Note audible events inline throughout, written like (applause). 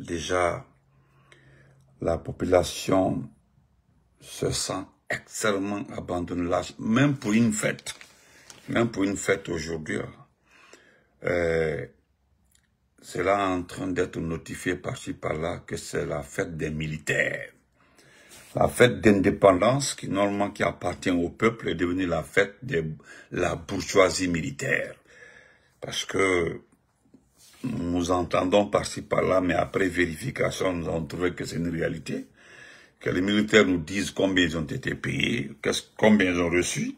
déjà la population se sent extrêmement abandonnée, même pour une fête, même pour une fête aujourd'hui. Hein. Euh, c'est là en train d'être notifié par-ci par-là que c'est la fête des militaires. La fête d'indépendance qui normalement qui appartient au peuple est devenue la fête de la bourgeoisie militaire. Parce que nous entendons par-ci par-là, mais après vérification, nous avons trouvé que c'est une réalité, que les militaires nous disent combien ils ont été payés, qu'est-ce combien ils ont reçu.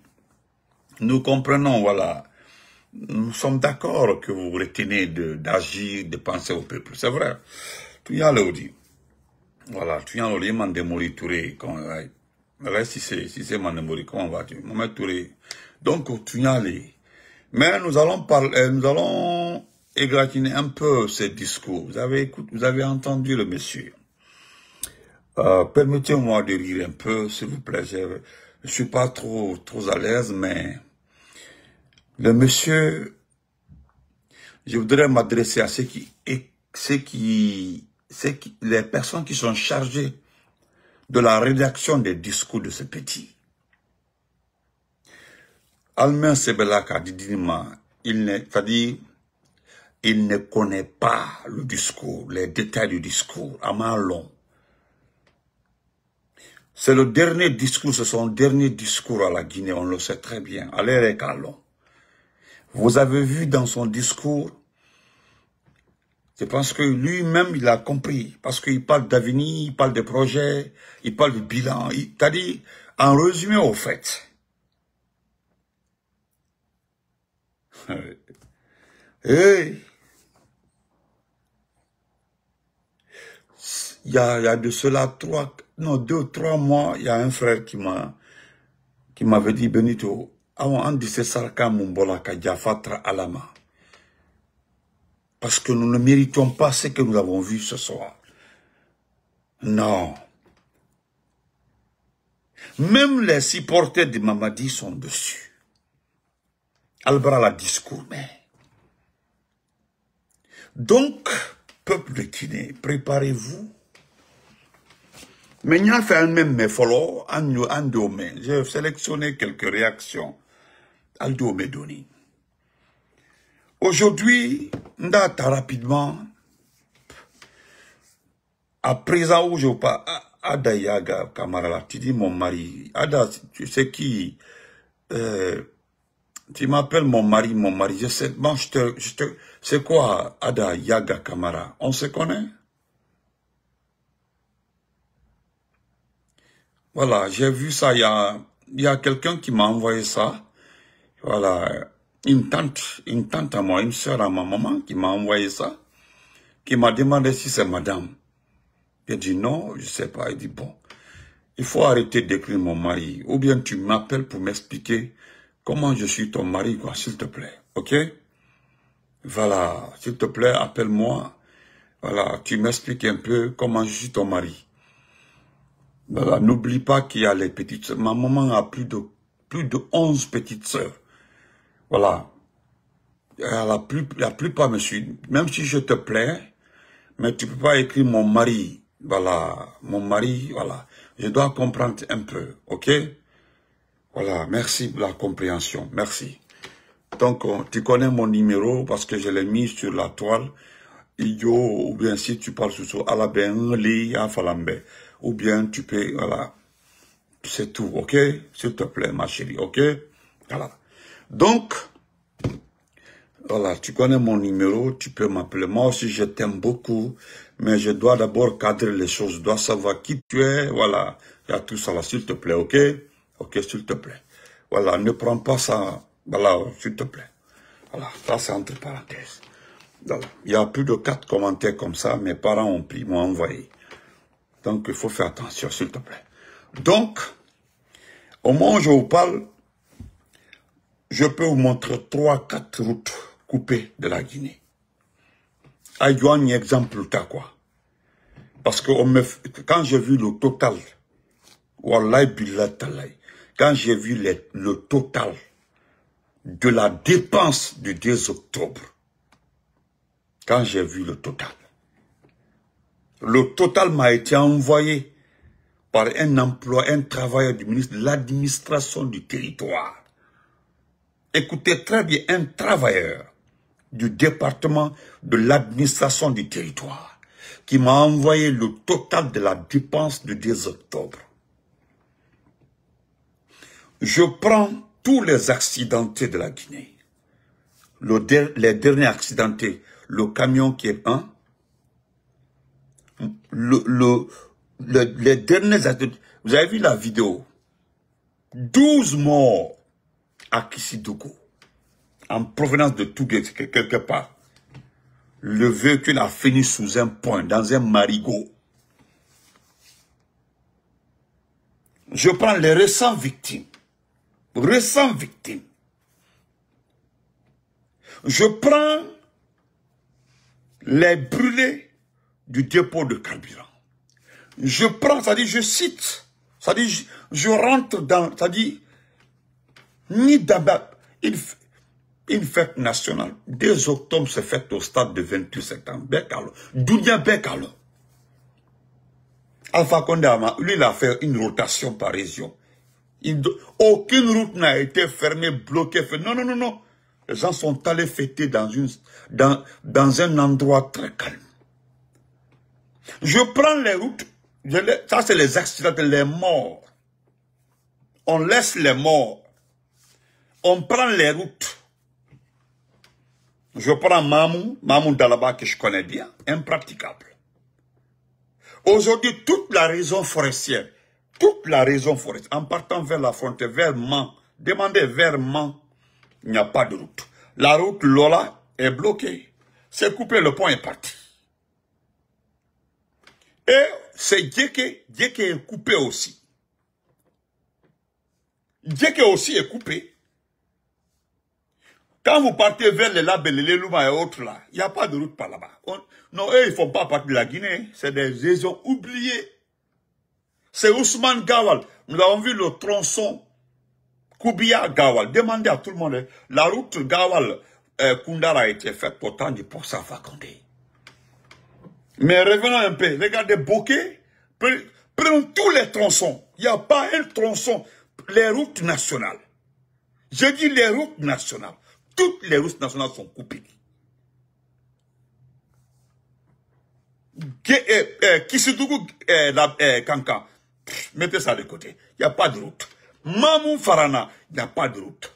Nous comprenons, voilà, nous sommes d'accord que vous retenez de d'agir, de, penser au peuple, c'est vrai. Tu y allais, le dit. Voilà, tu y as le m'a démoli Touré, quand reste c'est, si c'est m'en démoli, comment vas-tu? M'en Donc, tu y allais. Mais nous allons parler, euh, nous allons égratigné un peu ces discours. Vous avez, vous avez entendu le monsieur. Euh, permettez-moi de lire un peu, s'il vous plaît. Je ne suis pas trop, trop à l'aise, mais le monsieur, je voudrais m'adresser à ceux qui, ceux qui, ceux qui, les personnes qui sont chargées de la rédaction des discours de ce petit. Almen Sebelaka dit, il n'est, dit il ne connaît pas le discours, les détails du discours, à long. C'est le dernier discours, c'est son dernier discours à la Guinée, on le sait très bien, à l'ère Vous avez vu dans son discours, je pense que lui-même, il a compris, parce qu'il parle d'avenir, il parle de projets, il parle de bilan, c'est-à-dire, en résumé, au fait. (laughs) Eh, il y a, de cela trois, non, deux, trois mois, il y a un frère qui m'a, qui m'avait dit, Benito, parce que nous ne méritons pas ce que nous avons vu ce soir non même les supporters de Mamadi sont dessus Albra la discours mais donc peuple de Kiné, préparez-vous mais il y a fait un même mais follow en domaine. J'ai sélectionné quelques réactions. Aldo Medoni. Aujourd'hui, date rapidement, À présent, où je parle, Ada Yaga Kamara, tu dis mon mari, Ada, tu sais qui, euh, tu m'appelles mon mari, mon mari, je sais, je te, je te, c'est quoi Ada Yaga Kamara, on se connaît? Voilà, j'ai vu ça, il y a, y a quelqu'un qui m'a envoyé ça. Voilà, une tante, une tante à moi, une soeur à ma maman qui m'a envoyé ça, qui m'a demandé si c'est madame. J'ai dit non, je sais pas. Il dit bon, il faut arrêter d'écrire mon mari. Ou bien tu m'appelles pour m'expliquer comment je suis ton mari, quoi, s'il te plaît. OK Voilà, s'il te plaît, appelle-moi. Voilà, tu m'expliques un peu comment je suis ton mari. Voilà, bah, bah, n'oublie pas qu'il y a les petites sœurs. Ma maman a plus de, plus de 11 petites sœurs. Voilà. La, plus, la plupart me suivent. Même si je te plais, mais tu peux pas écrire mon mari. Voilà, mon mari, voilà. Je dois comprendre un peu, ok Voilà, merci pour la compréhension, merci. Donc, euh, tu connais mon numéro parce que je l'ai mis sur la toile. io ou bien si tu parles sur li, à Falambe ou bien tu peux, voilà, c'est tout, ok S'il te plaît, ma chérie, ok Voilà. Donc, voilà, tu connais mon numéro, tu peux m'appeler. Moi aussi, je t'aime beaucoup, mais je dois d'abord cadrer les choses. Je dois savoir qui tu es, voilà. Il y a tout ça là, s'il te plaît, ok Ok, s'il te plaît. Voilà, ne prends pas ça, voilà, s'il te plaît. Voilà, ça c'est entre parenthèses. Il y a plus de quatre commentaires comme ça, mes parents ont pris, m'ont envoyé. Donc, il faut faire attention, s'il te plaît. Donc, au moment où je vous parle, je peux vous montrer trois, quatre routes coupées de la Guinée. exemple, un exemple, quoi. Parce que quand j'ai vu le total, quand j'ai vu le, le total de la dépense du 2 octobre, quand j'ai vu le total, le total m'a été envoyé par un emploi, un travailleur du ministre de l'administration du territoire. Écoutez très bien, un travailleur du département de l'administration du territoire qui m'a envoyé le total de la dépense du 10 octobre. Je prends tous les accidentés de la Guinée. Le, les derniers accidentés, le camion qui est un, le, les derniers Vous avez vu la vidéo 12 morts à Kissidougou. en provenance de tout quelque part. Le véhicule a fini sous un point dans un marigot. Je prends les récentes victimes. Récentes victimes. Je prends les brûlés du dépôt de carburant. Je prends, ça dit, je cite, ça dit, je, rentre dans, ça dit, ni d'abord, une, fête nationale. 2 octobre c'est fête au stade de 28 septembre. Bekalo. Dounia Bekalo. Alpha Kondama, lui, il a fait une rotation par région. aucune route n'a été fermée, bloquée. Non, non, non, non. Les gens sont allés fêter dans, une, dans, dans un endroit très calme. Je prends les routes, ça c'est les accidents, les morts. On laisse les morts. On prend les routes. Je prends Mamou, Mamou Dalaba que je connais bien, impraticable. Aujourd'hui, toute la raison forestière, toute la raison forestière, en partant vers la frontière, vers Mans, demandez vers Mans, il n'y a pas de route. La route Lola est bloquée. C'est coupé, le pont est parti. Et c'est Djeke, Djeke est coupé aussi. Djeke aussi est coupé. Quand vous partez vers les labels, les Luma et autres là, il n'y a pas de route par là-bas. Non, eux, ils ne font pas partie de la Guinée. C'est des régions oubliées. C'est Ousmane Gawal. Nous avons vu le tronçon Koubia Gawal. Demandez à tout le monde. Hein. La route Gawal, euh, Koundara a été faite pourtant du port à mais revenons un peu. Regardez Bokeh. Prenons tous les tronçons. Il n'y a pas un tronçon. Les routes nationales. Je dis les routes nationales. Toutes les routes nationales sont coupées. Eh, eh, Kissidougou eh, Kanka. mettez ça de côté. Il n'y a pas de route. Mamou Farana, il n'y a pas de route.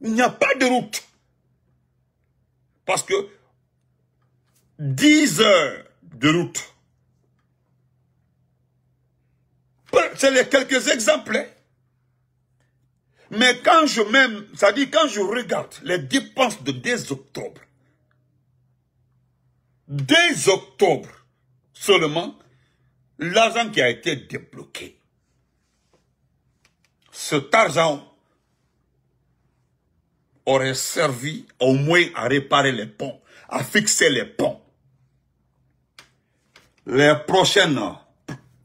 Il n'y a pas de route. Parce que 10 heures de route. C'est les quelques exemples. Hein. Mais quand je ça dit quand je regarde les dépenses de dès octobre, dès octobre seulement, l'argent qui a été débloqué, cet argent aurait servi au moins à réparer les ponts, à fixer les ponts, les prochaines,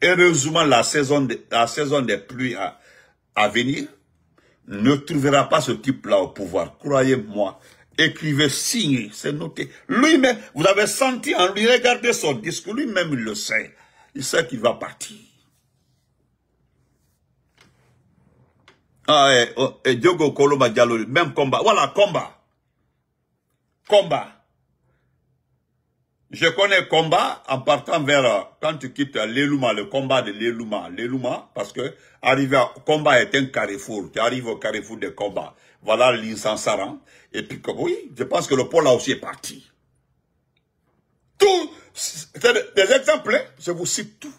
heureusement la saison, la saison des pluies à, venir, ne trouvera pas ce type-là au pouvoir. Croyez-moi. Écrivez, signez, c'est noté. Lui-même, vous avez senti en lui, regarder son disque, lui-même il le sait. Il sait qu'il va partir. Ah, et, eh, oh, eh, Diogo Koloma même combat. Voilà, combat. Combat. Je connais combat en partant vers, quand tu quittes Lelouma, le combat de Lelouma, Lelouma, parce que arriver à, combat est un carrefour. Tu arrives au carrefour des combats. Voilà l'insensarant. Et puis, oui, je pense que le pôle a aussi est parti. Tout, des exemples, hein. je vous cite tout.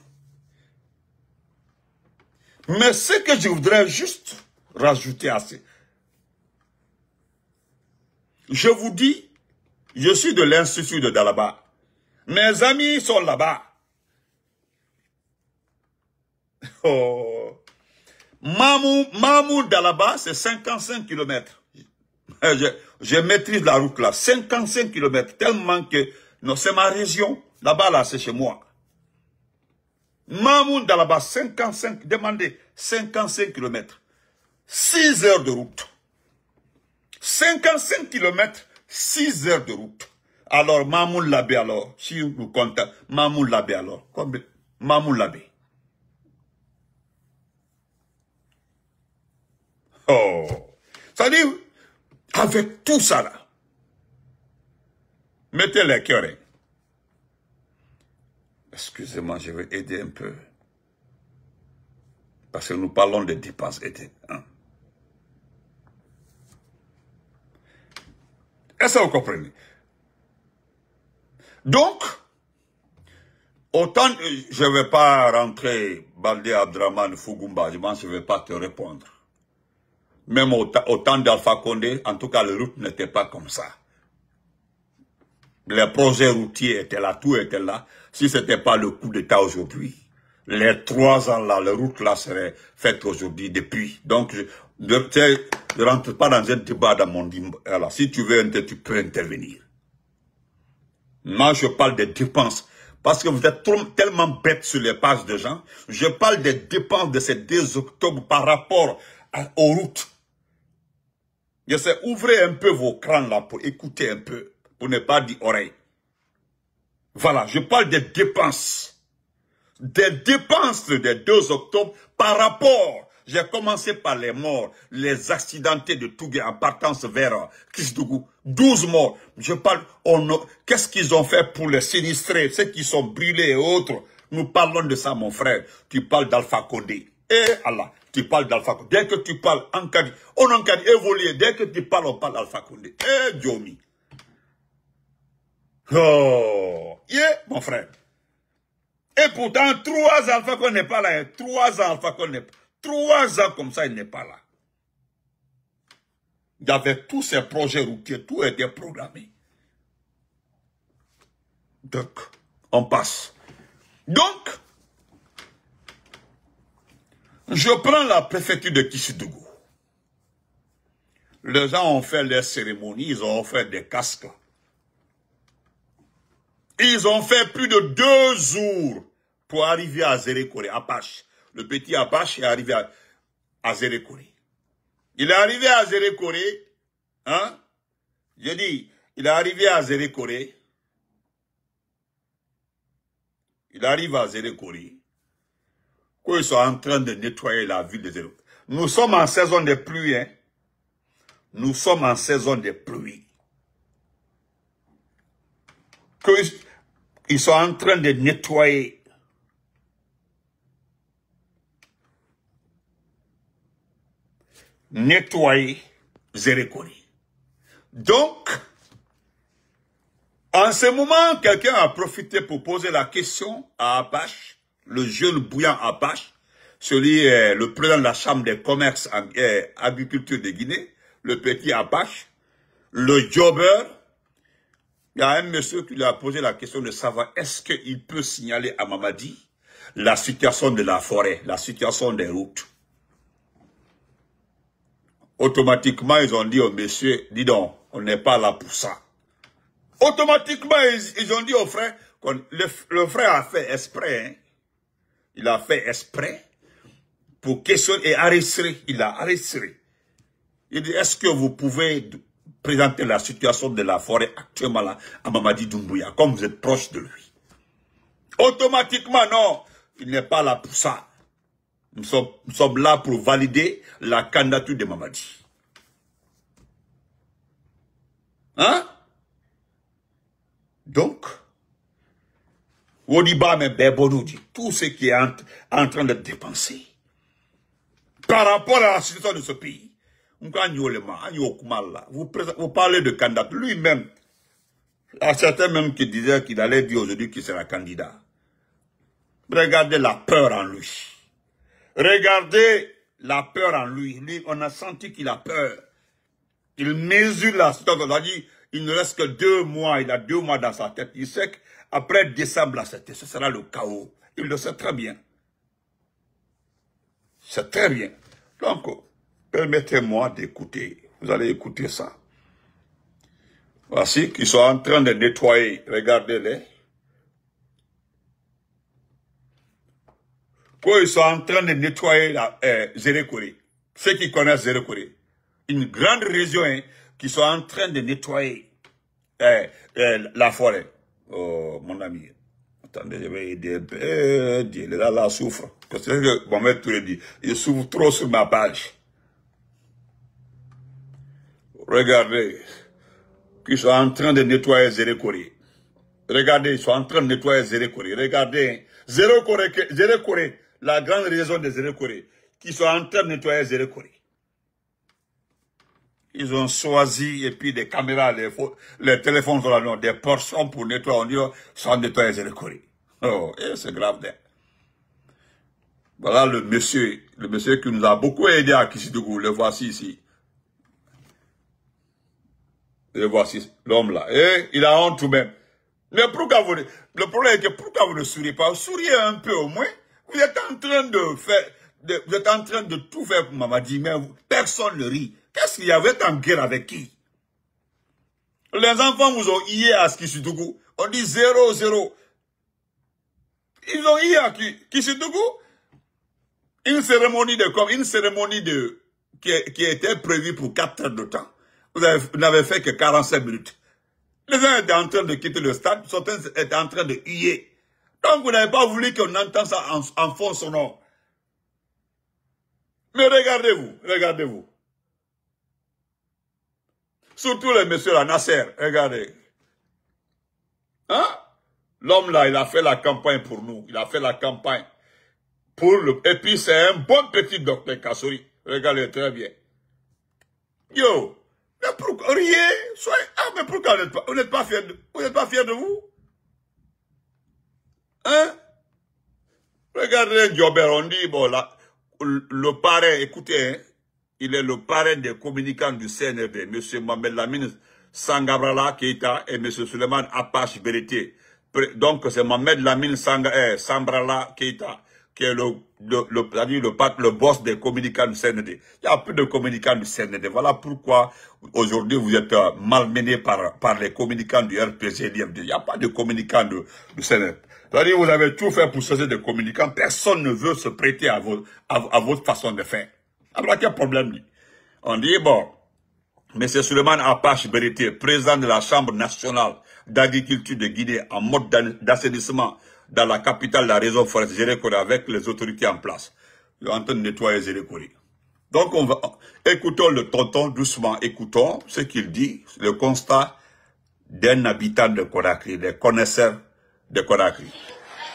Mais ce que je voudrais juste rajouter à ce, je vous dis, je suis de l'Institut de Dalaba. Mes amis sont là-bas. Oh. Mamou, Mamou c'est 55 km. Je, maîtrise la route là, 55 km, tellement que non, c'est ma région. Là-bas, là, c'est chez moi. Mamoun Dalaba, 55, demandez, 55 km. 6 heures de route. 55 km, 6 heures de route. Alors, Mamou Labé, alors, si vous comptez, Mamou Labé, alors, comme Mamou Labé. Oh, ça dit, avec tout ça là, mettez les cœurs. Hein. Excusez-moi, je vais aider un peu. Parce que nous parlons de dépenses aidées. Hein? Est-ce que vous comprenez donc, autant euh, je ne vais pas rentrer, Baldé Abdraman Fugumba, je ne vais pas te répondre. Même autant d'Alpha Condé, en tout cas, le route n'était pas comme ça. Les projets routiers étaient là, tout était là. Si ce n'était pas le coup d'État aujourd'hui, les trois ans là, les route là serait faite aujourd'hui depuis. Donc, je, ne rentre pas dans un débat dans mon... Alors, si tu veux, tu peux intervenir. Moi, je parle des dépenses. Parce que vous êtes tellement bêtes sur les pages de gens. Je parle des dépenses de ces 2 octobre par rapport aux routes. Je sais, ouvrez un peu vos crânes là pour écouter un peu, pour ne pas dire oreille. Voilà, je parle des dépenses. Des dépenses des 2 octobre par rapport j'ai commencé par les morts, les accidentés de Tougué en partance vers Kisdougou. 12 morts. Je parle, qu'est-ce qu'ils ont fait pour les sinistrés, ceux qui sont brûlés et autres. Nous parlons de ça, mon frère. Tu parles d'Alpha Condé. Eh Allah, tu parles d'Alpha Condé. Dès que tu parles Kadi, on Kadi évolué. Dès que tu parles, on parle d'Alpha Condé. Eh Diomi. Oh, yeah, mon frère. Et pourtant, trois Alpha Condé n'est pas là. Hein. Trois Alpha Condé Trois ans comme ça, il n'est pas là. Il y avait tous ces projets routiers, tout était programmé. Donc, on passe. Donc, je prends la préfecture de Kissidougou. Les gens ont fait des cérémonies, ils ont offert des casques. Ils ont fait plus de deux jours pour arriver à à Apache le petit Apache est arrivé à, à Il est arrivé à Zéré hein, je dis, il est arrivé à Zérékoré, il arrive à Zérékoré, quand ils sont en train de nettoyer la ville de Zéro. Nous sommes en saison de pluie. Hein? Nous sommes en saison de pluie. Qu'ils ils sont en train de nettoyer nettoyer Zérékori. Donc, en ce moment, quelqu'un a profité pour poser la question à Apache, le jeune bouillant Apache, celui, est euh, le président de la Chambre des commerces et euh, agriculture de Guinée, le petit Apache, le jobber. Il y a un monsieur qui lui a posé la question de savoir est-ce qu'il peut signaler à Mamadi la situation de la forêt, la situation des routes automatiquement, ils ont dit au monsieur, dis donc, on n'est pas là pour ça. Automatiquement, ils, ont dit au frère, le, frère a fait exprès. Hein. Il a fait exprès pour questionner et arrêter. Il a arrêté. Il dit, est-ce que vous pouvez présenter la situation de la forêt actuellement à Mamadi Doumbouya, comme vous êtes proche de lui Automatiquement, non, il n'est pas là pour ça. Nous sommes, là pour valider la candidature de Mamadi. Hein? Donc, Wodiba mais tout ce qui est en, train de dépenser par rapport à la situation de ce pays. Vous, vous parlez de candidat lui-même. À certains même qui disaient qu'il allait dire aujourd'hui qu'il sera candidat. Regardez la peur en lui. Regardez la peur en lui. On a senti qu'il a peur. Il mesure la situation. a dit, il ne reste que deux mois. Il a deux mois dans sa tête. Il sait qu'après décembre, là, ce sera le chaos. Il le sait très bien. C'est très bien. Donc, permettez-moi d'écouter. Vous allez écouter ça. Voici qu'ils sont en train de nettoyer. Regardez-les. Quand ils sont en train de nettoyer la, euh, ceux qui connaissent Zérecoré, une grande région hein, qui sont en train de nettoyer euh, euh, la forêt. Oh, mon ami, attendez, je vais aider euh, là, là, souffre. Parce que mon maître le dit, il souffre trop sur ma page. Regardez, Ils sont en train de nettoyer Zérecoré. Regardez, ils sont en train de nettoyer Zérecoré. Regardez, zéré la grande raison des Corée, qui sont en train de nettoyer Corée. Ils ont choisi, et puis des caméras, les, téléphones, non, des portions pour nettoyer, on dit, oh, sans nettoyer Corée. Oh, et c'est grave d'ailleurs. Hein. Voilà le monsieur, le monsieur qui nous a beaucoup aidé à Kissidougou, le voici ici. Le voici, l'homme là. Et il a honte tout même. Mais pourquoi le problème est que pourquoi vous ne souriez pas? Souriez un peu au moins. Vous êtes en train de faire, vous êtes en train de tout faire pour Mamadi, mais personne ne rit. Qu'est-ce qu'il y avait en guerre avec qui Les enfants vous ont hié à Kishidougou. On dit zéro, zéro. Ils ont hié à Kishidougou. Une cérémonie de une cérémonie de qui, qui était prévue pour 4 heures de temps. Vous n'avez fait que 45 minutes. Les uns étaient en train de quitter le stade, certains étaient en train de huer. Donc vous n'avez pas voulu qu'on entende ça en, force ou non. Mais regardez-vous, regardez-vous. Surtout les messieurs là, Nasser, regardez. Hein? L'homme là, il a fait la campagne pour nous. Il a fait la campagne pour le... Et puis c'est un bon petit docteur Kassouri. Regardez très bien. Yo, mais pourquoi soyez... Ah, mais pourquoi n'êtes pas, vous Vous n'êtes pas fiers de vous Hein Regardez on dit, bon, là, le parrain, écoutez, hein, il est le parrain des communicants du CNRD, M. Mohamed Lamine Sangabrala Keita et M. Suleiman Apache Berité. Donc, c'est Mohamed Lamine eh, Sangabrala Keita qui est le, le, le, le boss des communicants du CND. Il n'y a plus de communicants du CND. Voilà pourquoi aujourd'hui vous êtes euh, malmenés par, par les communicants du RPG, Il n'y a pas de communicants du, du c'est-à-dire, vous avez tout fait pour cesser de communiquer. Personne ne veut se prêter à, votre façon de faire. Alors, ah, quel problème On dit, bon, M. Suleiman Apache Beretier, président de la Chambre nationale d'agriculture de Guinée en mode d'assainissement dans la capitale de la région forestière avec les autorités en place. Il est en train de nettoyer Donc, on va, écoutons le tonton doucement, écoutons ce qu'il dit, le constat d'un habitant de Conakry, des connaisseurs de Conakry.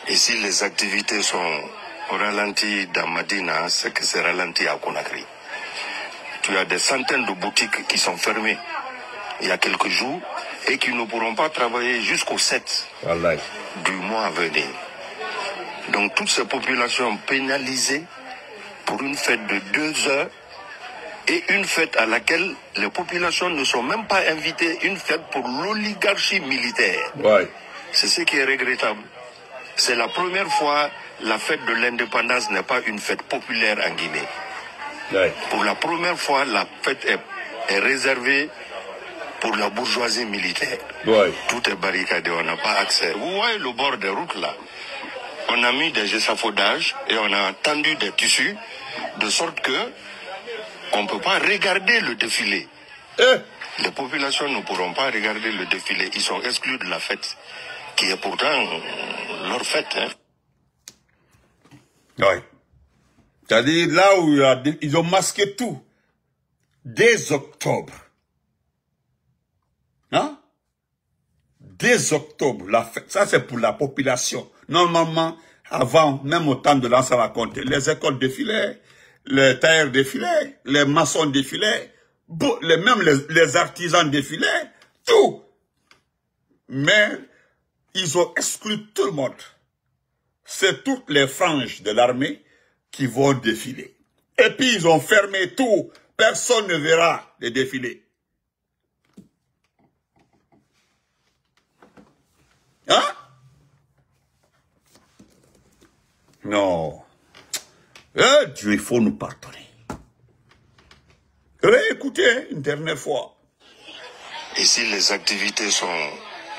Et si les activités sont ralenties dans Madina, c'est que c'est ralenti à Conakry. Tu as des centaines de boutiques qui sont fermées il y a quelques jours et qui ne pourront pas travailler jusqu'au 7 du mois à venir. Donc toutes ces populations pénalisées pour une fête de deux heures et une fête à laquelle les populations ne sont même pas invitées, une fête pour l'oligarchie militaire. C'est ce qui est regrettable. C'est la première fois la fête de l'indépendance n'est pas une fête populaire en Guinée. Pour la première fois, la fête est, réservée pour la bourgeoisie militaire. Tout est barricadé, on n'a pas accès. Vous voyez le bord des routes là On a mis des échafaudages et on a tendu des tissus de sorte que on ne peut pas regarder le défilé. Eh. les populations ne pourront pas regarder le défilé. Ils sont exclus de la fête qui est pourtant leur fête. Hein. Oui. C'est-à-dire là où ils ont masqué tout. Dès octobre. Hein? Dès octobre, la fête. Ça, c'est pour la population. Normalement, avant, même au temps de l'ancien raconté, les écoles défilaient, les terres défilaient, les maçons défilaient, même les, les artisans défilaient, tout. Mais ils ont exclu tout le monde. C'est toutes les franges de l'armée qui vont défiler. Et puis ils ont fermé tout. Personne ne verra les défilés. Hein Non. Eh Dieu, il faut nous pardonner. Réécoutez eh, une dernière fois. Et si les activités sont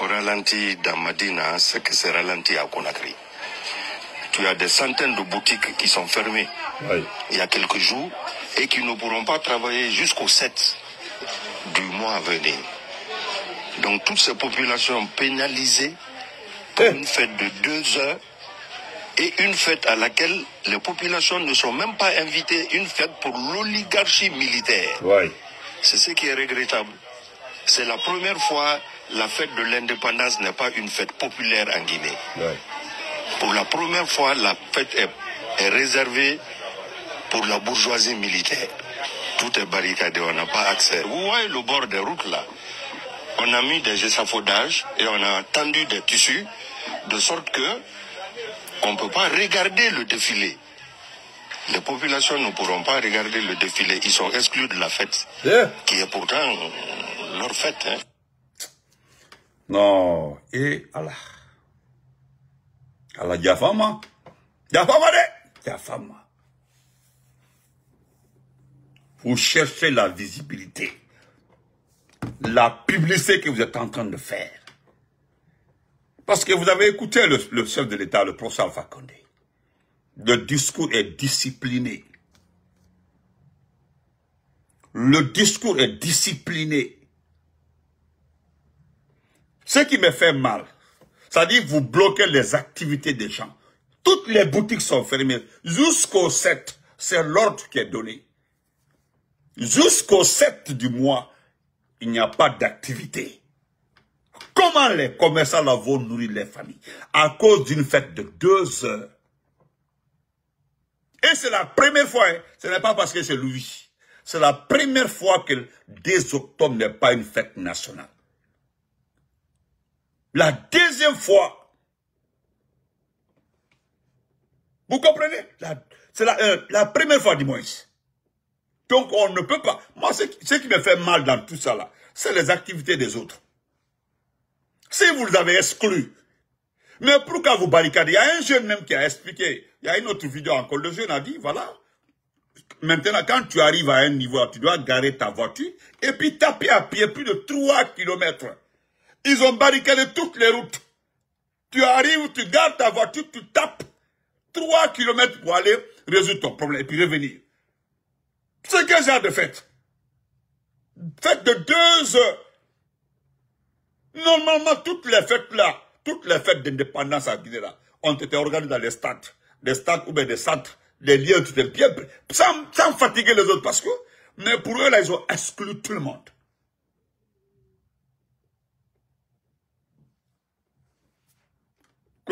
au ralenti dans Madina, ce que c'est ralenti à Conakry. Tu as des centaines de boutiques qui sont fermées il y a quelques jours et qui ne pourront pas travailler jusqu'au 7 du mois à venir. Donc toutes ces populations pénalisées pour eh. une fête de deux heures et une fête à laquelle les populations ne sont même pas invitées, une fête pour l'oligarchie militaire. C'est ce qui est regrettable. C'est la première fois la fête de l'indépendance n'est pas une fête populaire en Guinée. Pour la première fois, la fête est, réservée pour la bourgeoisie militaire. Tout est barricadé, on n'a pas accès. Vous voyez le bord des routes là On a mis des échafaudages et on a tendu des tissus de sorte que on ne peut pas regarder le défilé. Les populations ne pourront pas regarder le défilé. Ils sont exclus de la fête, qui est pourtant Hein. Non, et Allah. Allah Jafama. Jafama de Vous cherchez la visibilité. La publicité que vous êtes en train de faire. Parce que vous avez écouté le, chef de l'État, le professeur Alpha Le discours est discipliné. Le discours est discipliné. Ce qui me fait mal, c'est-à-dire vous bloquez les activités des gens. Toutes les boutiques sont fermées. Jusqu'au 7, c'est l'ordre qui est donné. Jusqu'au 7 du mois, il n'y a pas d'activité. Comment les commerçants vont nourrir les familles À cause d'une fête de deux heures. Et c'est la première fois, hein. ce n'est pas parce que c'est lui. C'est la première fois que le octobre n'est pas une fête nationale. La deuxième fois, vous comprenez C'est euh, la, première fois du Moïse. Donc on ne peut pas. Moi, ce, ce qui me fait mal dans tout ça là, c'est les activités des autres. Si vous les avez exclus, mais pourquoi vous barricadez Il y a un jeune même qui a expliqué. Il y a une autre vidéo encore. Le jeune a dit, voilà, maintenant quand tu arrives à un niveau, tu dois garer ta voiture et puis taper à pied plus de 3 kilomètres. Ils ont barricadé toutes les routes. Tu arrives, tu gardes ta voiture, tu tapes 3 km pour aller résoudre ton problème et puis revenir. C'est quel genre de fête Fête de deux heures. Normalement, toutes les fêtes là, toutes les fêtes d'indépendance à Guinée là, ont été organisées dans les stades. Des stades ou bien des centres, des lieux, des pieds, sans, sans fatiguer les autres parce que, mais pour eux là, ils ont exclu tout le monde.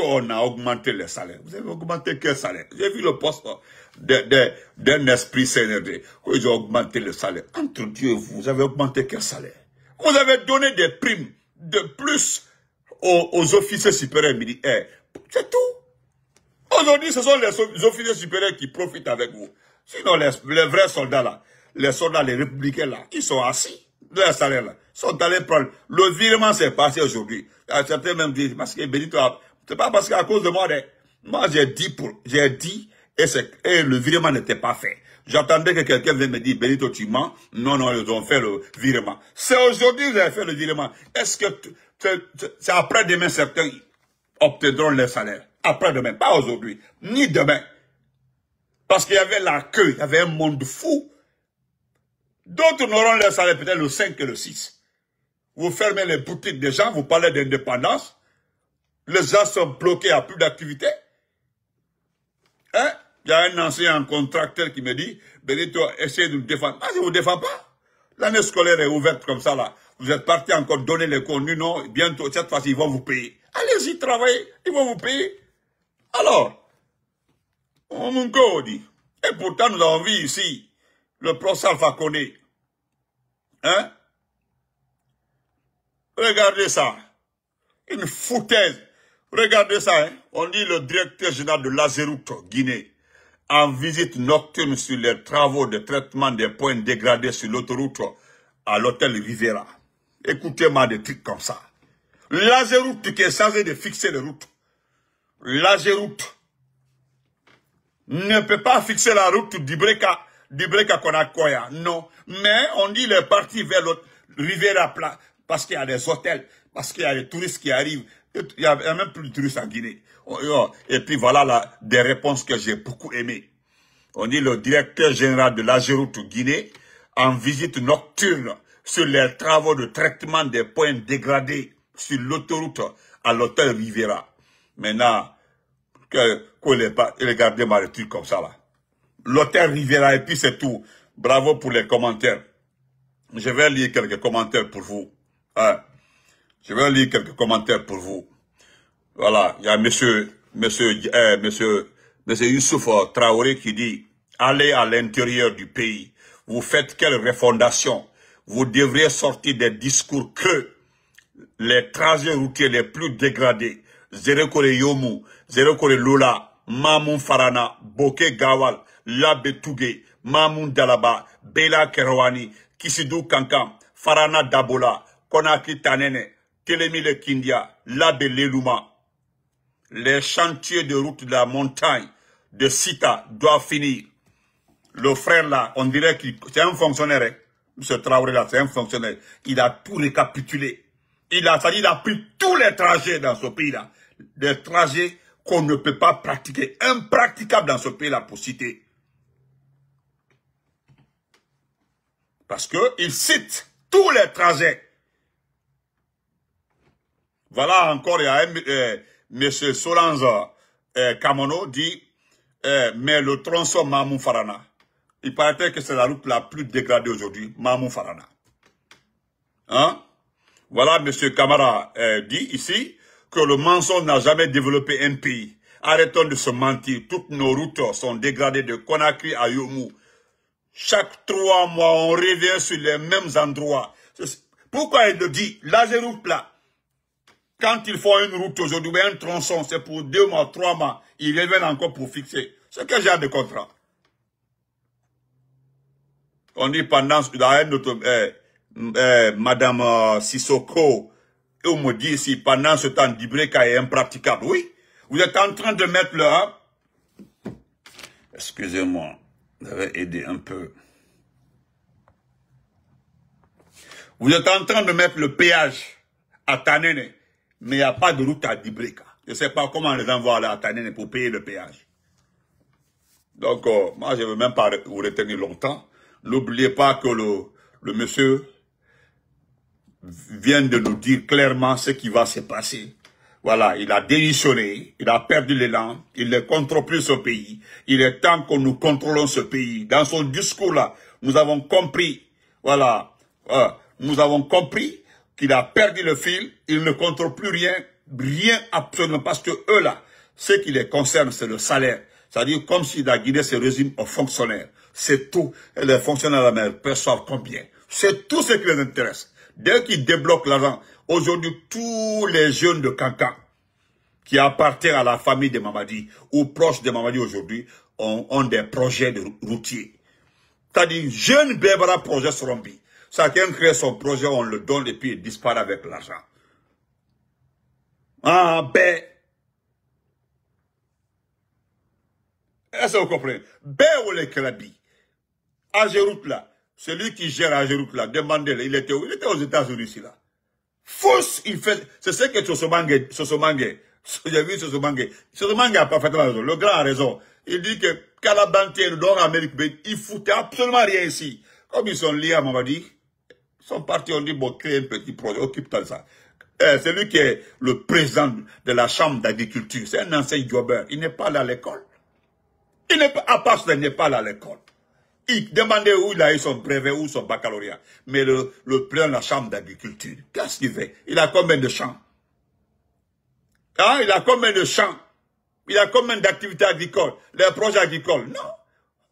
on a augmenté les salaires. Vous avez augmenté quel salaire J'ai vu le poste d'un esprit CNRD. Ils ont augmenté le salaire. Entre Dieu, et vous vous avez augmenté quel salaire Vous avez donné des primes de plus aux, officiers supérieurs militaires. C'est tout. Aujourd'hui, ce sont les officiers supérieurs qui profitent avec vous. Sinon, les, vrais soldats là, les soldats, les républicains là, qui sont assis. Les salaires là, sont allés prendre. Le virement s'est passé aujourd'hui. Certains même disent, parce que Benito a c'est pas parce qu'à cause de moi, moi j'ai dit pour, j'ai dit, et, et le virement n'était pas fait. J'attendais que quelqu'un vienne me dire, Benito, tu mens. Non, non, ils ont fait le virement. C'est aujourd'hui qu'ils ont fait le virement. Est-ce que c'est après-demain certains obtiendront leur salaire? Après-demain, pas aujourd'hui, ni demain. Parce qu'il y avait la queue, il y avait un monde fou. D'autres n'auront leur salaire peut-être le 5 et le 6. Vous fermez les boutiques des gens, vous parlez d'indépendance. Les gens sont bloqués à plus d'activité. Hein? Il y a un ancien contracteur qui me dit, Benito, essayez de nous défendre. Ah, je ne vous défends pas. L'année scolaire est ouverte comme ça, là. Vous êtes partis encore donner les contenus, non? Bientôt, cette fois-ci, ils vont vous payer. Allez-y, travaillez. Ils vont vous payer. Alors, on m'en dit. Et pourtant, nous avons vu ici le professeur Alpha Hein? Regardez ça. Une foutaise. Regardez ça, hein. on dit le directeur général de l'Azeroute, Guinée, en visite nocturne sur les travaux de traitement des points dégradés sur l'autoroute à l'hôtel Rivera. Écoutez-moi des trucs comme ça. L'Azeroute qui est chargé de fixer les routes, l'Azeroute ne peut pas fixer la route du d'Ibreka Konakoya, non. Mais on dit les parti vers l'autre Rivera, parce qu'il y a des hôtels, parce qu'il y a des touristes qui arrivent, il n'y a même plus de Russes en Guinée. Oh, oh. Et puis voilà des réponses que j'ai beaucoup aimées. On dit le directeur général de l'Agéroute Guinée en visite nocturne sur les travaux de traitement des points dégradés sur l'autoroute à l'hôtel Rivera. Maintenant, regardez ma lecture comme ça là. L'hôtel Rivera et puis c'est tout. Bravo pour les commentaires. Je vais lire quelques commentaires pour vous. Hein. Je vais lire quelques commentaires pour vous. Voilà, il y a monsieur, monsieur, euh, monsieur, monsieur Youssouf euh, Traoré qui dit, allez à l'intérieur du pays. Vous faites quelle refondation Vous devriez sortir des discours que Les trajets routiers les plus dégradés, Zerekore Yomu, Zerekore Lula, Mamoun Farana, Boke Gawal, Labe Mamoun Dalaba, Bela Kerouani, Kisidou Kankam, Farana Dabola, Konaki Tanene, le Kindia, l'Eluma. Les chantiers de route de la montagne de Sita doivent finir. Le frère là, on dirait qu'il c'est un fonctionnaire. Hein. ce travailleur Traoré là, c'est un fonctionnaire. Il a tout récapitulé. Il a, ça, il pris tous les trajets dans ce pays-là. Des trajets qu'on ne peut pas pratiquer. Impracticable dans ce pays-là pour citer. Parce qu'il cite tous les trajets voilà encore, il y a euh, M. Solange euh, Kamono dit euh, Mais le tronçon Mamou Farana, il paraît que c'est la route la plus dégradée aujourd'hui, Mamou Farana. Hein? Voilà, M. Kamara dit ici que le mensonge n'a jamais développé un pays. Arrêtons de se mentir. Toutes nos routes sont dégradées de Conakry à Yomou. Chaque trois mois, on revient sur les mêmes endroits. Pourquoi il le dit Là, route là. Quand ils font une route aujourd'hui, un tronçon, c'est pour deux mois, trois mois. Ils reviennent encore pour fixer. C'est quel genre de contrat On dit pendant, notre, euh, euh, Madame euh, Sissoko, on me dit ici, pendant ce temps, Dibreka est impraticable. Oui, vous êtes en train de mettre le... Excusez-moi, j'avais aidé un peu. Vous êtes en train de mettre le péage à Tanene mais il n'y a pas de route à Dibrika. Je ne sais pas comment les gens vont à Tanine pour payer le péage. Donc, euh, moi, je ne veux même pas vous retenir longtemps. N'oubliez pas que le, monsieur vient de nous dire clairement ce qui va se passer. Voilà, il a démissionné, il a perdu l'élan, il ne contrôle plus ce pays. Il est temps que nous contrôlons ce pays. Dans son discours-là, nous avons compris, voilà, euh, nous avons compris qu'il a perdu le fil, il ne contrôle plus rien, rien absolument, parce que eux là, ce qui les concerne, c'est le salaire. C'est-à-dire comme s'il a guidé ses régime aux fonctionnaires. C'est tout. Et les fonctionnaires la mer perçoivent combien C'est tout ce qui les intéresse. Dès qu'ils débloquent l'argent, aujourd'hui, tous les jeunes de Cancan qui appartiennent à la famille de Mamadi ou proches de Mamadi aujourd'hui ont, des projets de routiers. C'est-à-dire, jeunes Bébara projet Sorombi. Chacun crée son projet, on le donne et puis il disparaît avec l'argent. Ah ben, Est-ce que vous comprenez Béoul et Kalabi, à là, celui qui gère à là. demandez-le, il était Il était aux États-Unis, ici, là. Fausse, il fait... C'est ce que Sosomange. Tsosomangue, (laughs) j'ai vu Tsosomangue, a parfaitement raison, le grand a raison. Il dit que Kalabanté, le don amérique ben, il foutait absolument rien ici. Comme ils sont liés à Mamadi, sont partis, on dit, bon, crée un petit projet, occupe toi ça. Euh, c'est lui qui est le président de la chambre d'agriculture. C'est un ancien jobber. Il n'est pas là à l'école. Il n'est à part il n'est pas là à l'école. Il demandait où il a eu son brevet, où son baccalauréat. Mais le, le président de la chambre d'agriculture, qu'est-ce qu'il fait Il a combien de champs hein? Il a combien de champs Il a combien d'activités agricoles Les projets agricoles Non.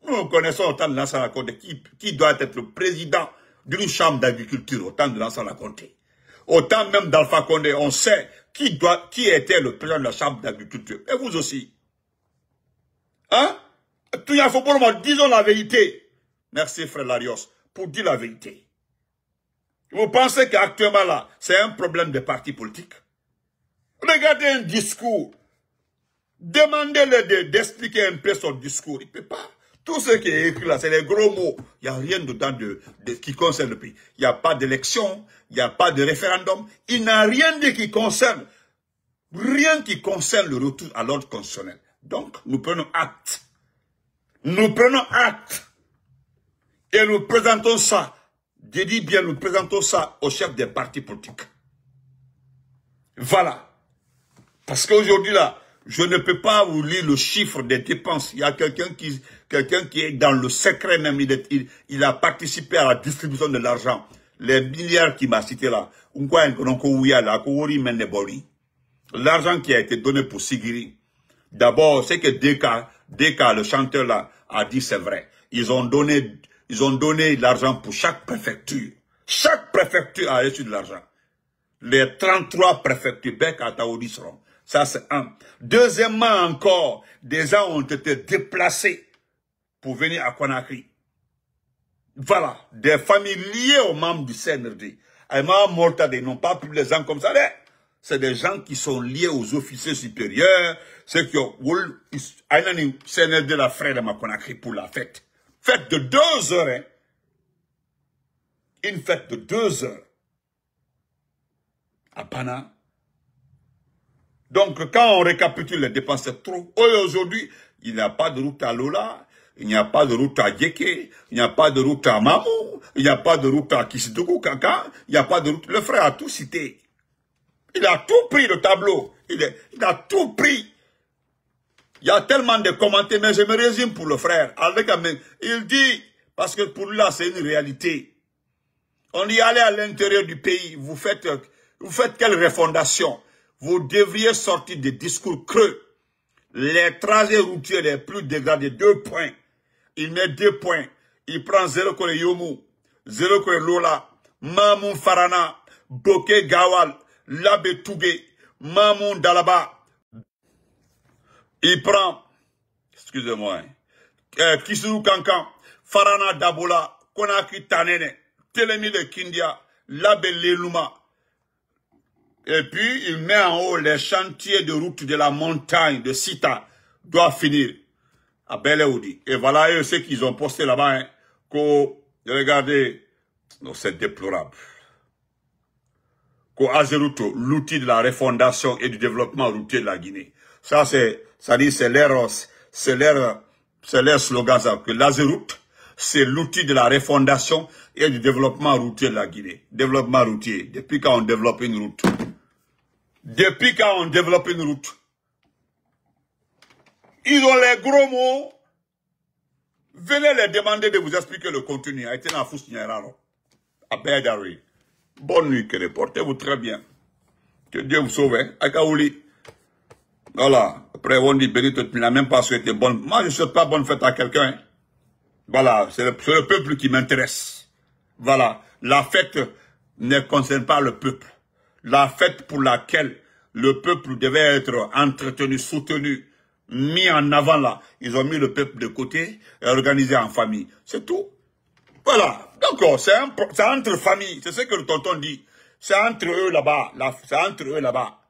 Nous, connaissons autant de l'ancien qui, qui doit être le président d'une chambre d'agriculture autant de l'ensemble à autant Autant même d'Alpha Condé, on sait qui, doit, qui était le président de la chambre d'agriculture. Et vous aussi. Hein Tout y a faut pour disons la vérité. Merci frère Larios pour dire la vérité. Vous pensez qu'actuellement là, c'est un problème de parti politique Regardez un discours. Demandez-le d'expliquer un peu son discours. Il ne peut pas. Tout ce qui est écrit là, c'est les gros mots. Il n'y a rien dedans de, qui concerne le pays. Il n'y a pas d'élection, il n'y a pas de référendum. Il n'y a rien de qui concerne, rien qui concerne le retour à l'ordre constitutionnel. Donc, nous prenons acte. Nous prenons acte. Et nous présentons ça. Je dis bien, nous présentons ça au chef des partis politiques. Voilà. Parce qu'aujourd'hui là, je ne peux pas vous lire le chiffre des dépenses. Il y a quelqu'un qui, quelqu'un qui est dans le secret même. Il, a participé à la distribution de l'argent. Les milliards qu'il m'a cité là. L'argent qui a été donné pour Sigiri. D'abord, c'est que Deka, Deka, le chanteur là, a dit c'est vrai. Ils ont donné, ils ont donné l'argent pour chaque préfecture. Chaque préfecture a reçu de l'argent. Les 33 préfectures, Bek à ça, c'est un. Deuxièmement encore, des gens ont été déplacés pour venir à Conakry. Voilà, des familles liées aux membres du CNRD. Aïma n'ont pas pris les gens comme ça. C'est des gens qui sont liés aux officiers supérieurs. Ceux qui ont... CNRD la frère de Conakry pour la fête. Fête de deux heures. Hein. Une fête de deux heures. À Pana. Donc, quand on récapitule les dépenses trop aujourd'hui, il n'y a pas de route à Lola, il n'y a pas de route à Djeké, il n'y a pas de route à Mamou, il n'y a pas de route à Kisidougou, Kaka, il n'y a pas de route. Le frère a tout cité. Il a tout pris le tableau. Il, a tout pris. Il y a tellement de commentaires, mais je me résume pour le frère. Il dit, parce que pour lui là, c'est une réalité. On y allait à l'intérieur du pays. Vous faites, vous faites quelle refondation vous devriez sortir des discours creux. Les trajets routiers les plus dégradés, deux points. Il met deux points. Il prend zéro que Yomou, zéro que Lola, Mamoun Farana, Boké Gawal, Labé Tougué, Mamoun Dalaba. Il prend, excusez-moi, hein, euh, kisou Kankan, Farana Dabola, Konaki Tanene, Telemi de Kindia, Labé Leluma, et puis, il met en haut les chantiers de route de la montagne de Sita. Doit finir à Belaoudi. Et voilà ce qu'ils ont posté là-bas. Hein, regardez, c'est déplorable. Qu'au l'outil de la refondation et du développement routier de la Guinée. Ça, c'est, ça dit, c'est leur, c'est c'est leur slogan, que l'Azeroute, c'est l'outil de la refondation et du développement routier de la Guinée. Développement routier. Depuis quand on développe une route, depuis quand on développe une route, ils ont les gros mots. Venez les demander de vous expliquer le contenu. A été Bonne nuit, que portez-vous très bien. Que Dieu vous sauve. Hein. Akaouli. Voilà. Après, on dit, Béni tu même pas souhaité bonne. Moi, je ne souhaite pas bonne fête à quelqu'un. Hein. Voilà. C'est le peuple qui m'intéresse. Voilà. La fête ne concerne pas le peuple la fête pour laquelle le peuple devait être entretenu, soutenu, mis en avant là. Ils ont mis le peuple de côté et organisé en famille. C'est tout. Voilà. Donc, oh, c'est entre familles. C'est ce que le tonton dit. C'est entre eux là-bas. c'est entre eux là-bas.